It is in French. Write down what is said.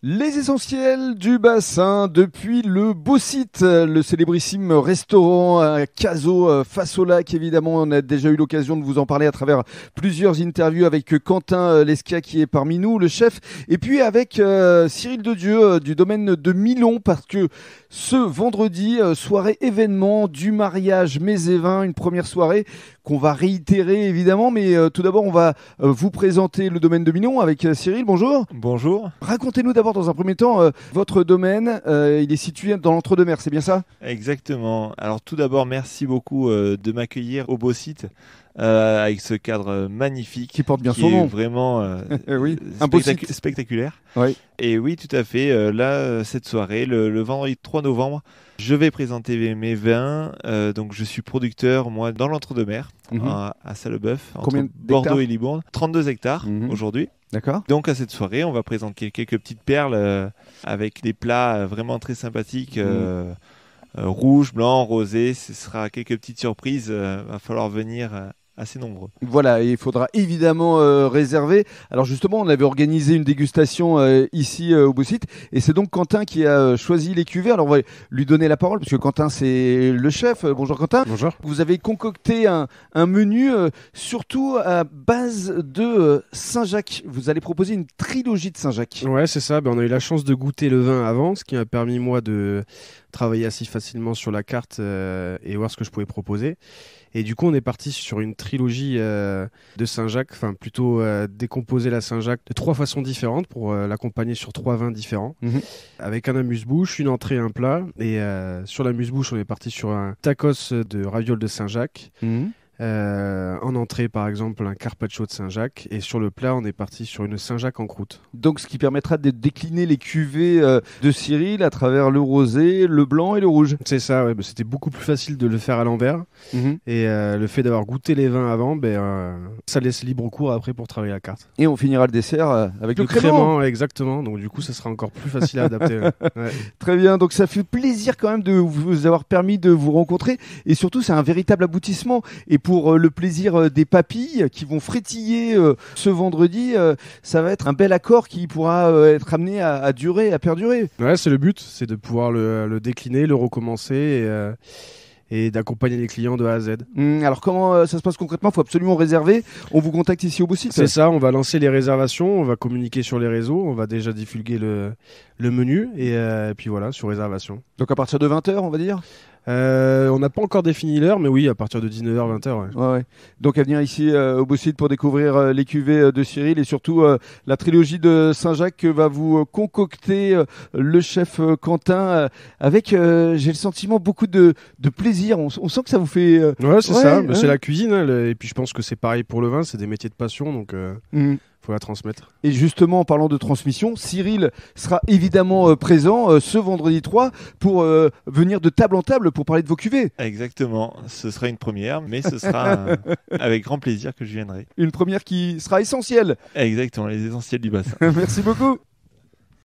Les essentiels du bassin depuis le beau site, le célébrissime restaurant à Caso euh, face au lac. Évidemment, on a déjà eu l'occasion de vous en parler à travers plusieurs interviews avec euh, Quentin euh, Lesca qui est parmi nous, le chef, et puis avec Cyril de Dieu du domaine de Milon parce que ce vendredi, soirée événement du mariage Mézévin, une première soirée qu'on va réitérer évidemment, mais euh, tout d'abord on va euh, vous présenter le domaine de Minon avec euh, Cyril, bonjour. Bonjour. Racontez-nous d'abord dans un premier temps votre domaine, il est situé dans l'entre-deux-mers, c'est bien ça Exactement. Alors tout d'abord merci beaucoup de m'accueillir au beau site. Euh, avec ce cadre magnifique qui porte bien qui son est nom. Vraiment euh, eh oui, spectaculaire. Et oui, tout à fait. Euh, là, euh, cette soirée, le, vendredi 3 novembre, je vais présenter mes vins. donc, je suis producteur moi dans l'entre-deux-mer mhm. à, à Sallebeuf, Bordeaux et Libourne, 32 hectares mhm. aujourd'hui. D'accord. Donc à cette soirée, on va présenter quelques petites perles avec des plats vraiment très sympathiques. Mhm. Euh, rouge, blanc, rosé. Ce sera quelques petites surprises. Euh, va falloir venir euh, assez nombreux. Voilà, il faudra évidemment réserver. Alors justement, on avait organisé une dégustation ici au au site. et c'est donc Quentin qui a choisi les cuvées. Alors on va lui donner la parole, parce que Quentin c'est le chef. Bonjour Quentin. Bonjour. Vous avez concocté un, menu surtout à base de Saint-Jacques. Vous allez proposer une trilogie de Saint-Jacques. Ouais, c'est ça. Ben, on a eu la chance de goûter le vin avant, ce qui m'a permis moi de travailler assez facilement sur la carte euh, et voir ce que je pouvais proposer. Et du coup, on est parti sur une trilogie euh, de Saint-Jacques, enfin plutôt euh, décomposer la Saint-Jacques de trois façons différentes pour l'accompagner sur trois vins différents, mhm. avec un amuse-bouche, une entrée, un plat. Et sur l'amuse-bouche, on est parti sur un tacos de ravioles de Saint-Jacques. Mhm. Euh, en entrée, par exemple, un carpaccio de Saint-Jacques. Et sur le plat, on est parti sur une Saint-Jacques en croûte. Donc, ce qui permettra de décliner les cuvées euh, de Cyril à travers le rosé, le blanc et le rouge. C'est ça, bah, c'était beaucoup plus facile de le faire à l'envers. Mhm. Et euh, le fait d'avoir goûté les vins avant, ben, ça laisse libre cours après pour travailler la carte. Et on finira le dessert avec le, le crément. Exactement, donc du coup, ça sera encore plus facile à adapter. Très bien, donc ça fait plaisir quand même de vous avoir permis de vous rencontrer. Et surtout, c'est un véritable aboutissement. Et pour euh, le plaisir euh, des papilles qui vont frétiller euh, ce vendredi. Ça va être un bel accord qui pourra être amené à, durer, à perdurer. Ouais, c'est le but, c'est de pouvoir le, décliner, le recommencer. Et, d'accompagner les clients de A à Z. Hmm, alors comment ça se passe concrètement Il faut absolument réserver. On vous contacte ici au beau site. C'est ça, on va lancer les réservations, on va communiquer sur les réseaux, on va déjà divulguer le, menu et, et, puis voilà, sur réservation. Donc à partir de 20h on va dire euh, on n'a pas encore défini l'heure, mais oui, à partir de 19h, 20h. Ouais. Ouais, Donc à venir ici euh, au Bosside pour découvrir euh, les cuvées de Cyril et surtout la trilogie de Saint-Jacques que va vous concocter le chef Quentin avec, j'ai le sentiment, beaucoup de, plaisir. On, sent que ça vous fait. ouais, c'est ça. Bah, c'est la cuisine. Hein, et puis je pense que c'est pareil pour le vin. C'est des métiers de passion. Donc. Mmh transmettre. Et justement, en parlant de transmission, Cyril sera évidemment euh, présent euh, ce vendredi 3 pour euh, venir de table en table pour parler de vos cuvées. Exactement, ce sera une première, mais ce sera avec grand plaisir que je viendrai. Une première qui sera essentielle. Exactement, les essentiels du bassin. Merci beaucoup.